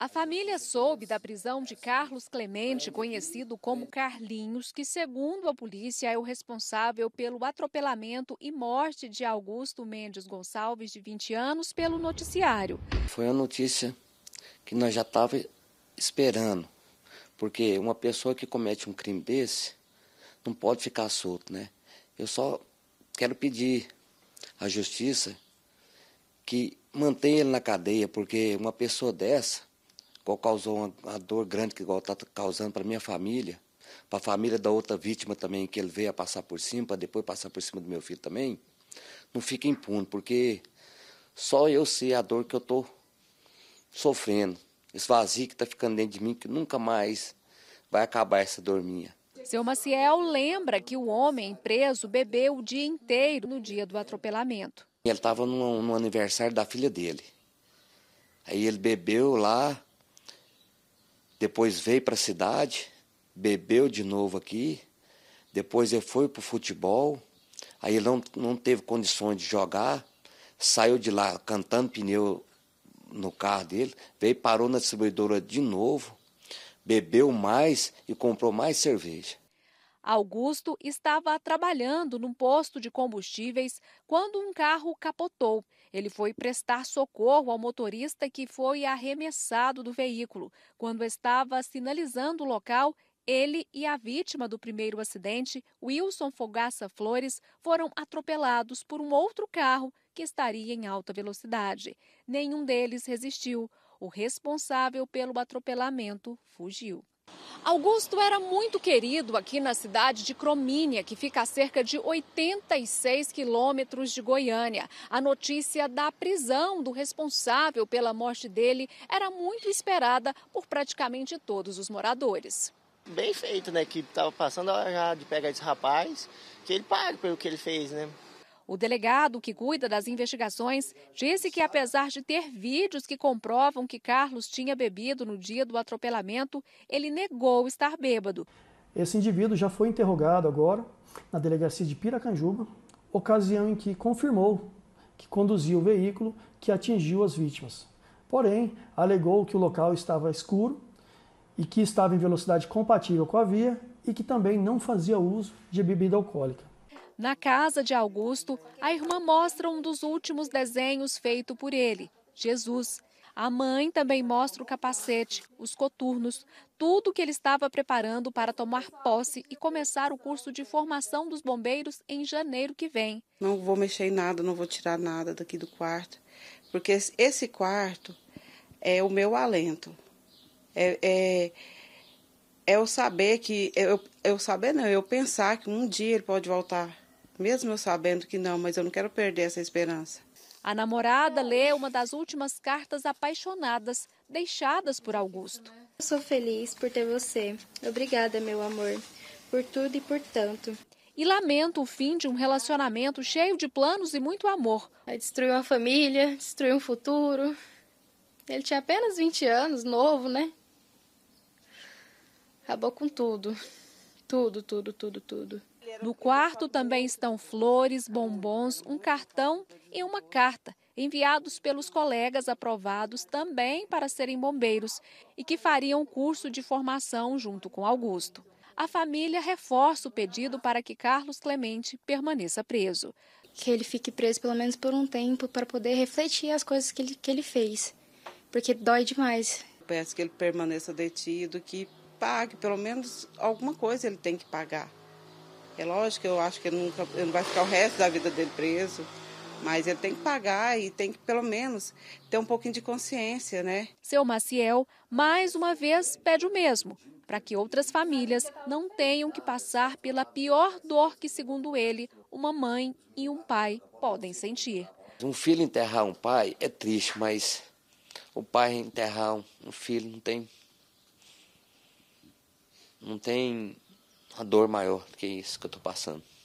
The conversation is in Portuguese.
A família soube da prisão de Carlos Clemente, conhecido como Carlinhos, que, segundo a polícia, é o responsável pelo atropelamento e morte de Augusto Mendes Gonçalves, de 20 anos, pelo noticiário. Foi uma notícia que nós já estávamos esperando, porque uma pessoa que comete um crime desse não pode ficar solto, né? Eu só quero pedir à justiça que mantenha ele na cadeia, porque uma pessoa dessa igual causou uma, uma dor grande que igual está causando para minha família, para a família da outra vítima também que ele veio a passar por cima, para depois passar por cima do meu filho também, não fica impune, porque só eu sei a dor que eu estou sofrendo, esse vazio que está ficando dentro de mim, que nunca mais vai acabar essa dor minha. Seu Maciel lembra que o homem preso bebeu o dia inteiro no dia do atropelamento. Ele estava no, no aniversário da filha dele. Aí ele bebeu lá, depois veio para a cidade, bebeu de novo aqui. Depois ele foi para o futebol. Aí ele não, não teve condições de jogar. Saiu de lá cantando pneu no carro dele. Veio, parou na distribuidora de novo. Bebeu mais e comprou mais cerveja. Augusto estava trabalhando num posto de combustíveis quando um carro capotou. Ele foi prestar socorro ao motorista que foi arremessado do veículo. Quando estava sinalizando o local, ele e a vítima do primeiro acidente, Wilson Fogaça Flores, foram atropelados por um outro carro que estaria em alta velocidade. Nenhum deles resistiu. O responsável pelo atropelamento fugiu. Augusto era muito querido aqui na cidade de Cromínia, que fica a cerca de 86 quilômetros de Goiânia. A notícia da prisão do responsável pela morte dele era muito esperada por praticamente todos os moradores. Bem feito, né? Que estava passando a hora já de pegar esse rapaz, que ele paga pelo que ele fez, né? O delegado que cuida das investigações disse que, apesar de ter vídeos que comprovam que Carlos tinha bebido no dia do atropelamento, ele negou estar bêbado. Esse indivíduo já foi interrogado agora na delegacia de Piracanjuba, ocasião em que confirmou que conduziu o veículo que atingiu as vítimas. Porém, alegou que o local estava escuro e que estava em velocidade compatível com a via e que também não fazia uso de bebida alcoólica. Na casa de Augusto, a irmã mostra um dos últimos desenhos feito por ele, Jesus. A mãe também mostra o capacete, os coturnos, tudo que ele estava preparando para tomar posse e começar o curso de formação dos bombeiros em janeiro que vem. Não vou mexer em nada, não vou tirar nada daqui do quarto, porque esse quarto é o meu alento. É, é, é eu saber que. É, eu, eu é saber não, é eu pensar que um dia ele pode voltar mesmo eu sabendo que não, mas eu não quero perder essa esperança. A namorada lê uma das últimas cartas apaixonadas deixadas por Augusto. Eu sou feliz por ter você. Obrigada, meu amor, por tudo e por tanto. E lamento o fim de um relacionamento cheio de planos e muito amor. Destruiu uma família, destruiu um futuro. Ele tinha apenas 20 anos, novo, né? Acabou com tudo. Tudo, tudo, tudo, tudo. No quarto também estão flores, bombons, um cartão e uma carta, enviados pelos colegas aprovados também para serem bombeiros e que fariam curso de formação junto com Augusto. A família reforça o pedido para que Carlos Clemente permaneça preso. Que ele fique preso pelo menos por um tempo para poder refletir as coisas que ele, que ele fez, porque dói demais. Peço que ele permaneça detido, que pague, pelo menos alguma coisa ele tem que pagar. É lógico que eu acho que ele, nunca, ele não vai ficar o resto da vida dele preso, mas ele tem que pagar e tem que, pelo menos, ter um pouquinho de consciência, né? Seu Maciel, mais uma vez, pede o mesmo, para que outras famílias não tenham que passar pela pior dor que, segundo ele, uma mãe e um pai podem sentir. Um filho enterrar um pai é triste, mas o pai enterrar um filho não tem. Não tem uma dor maior do que isso que eu tô passando.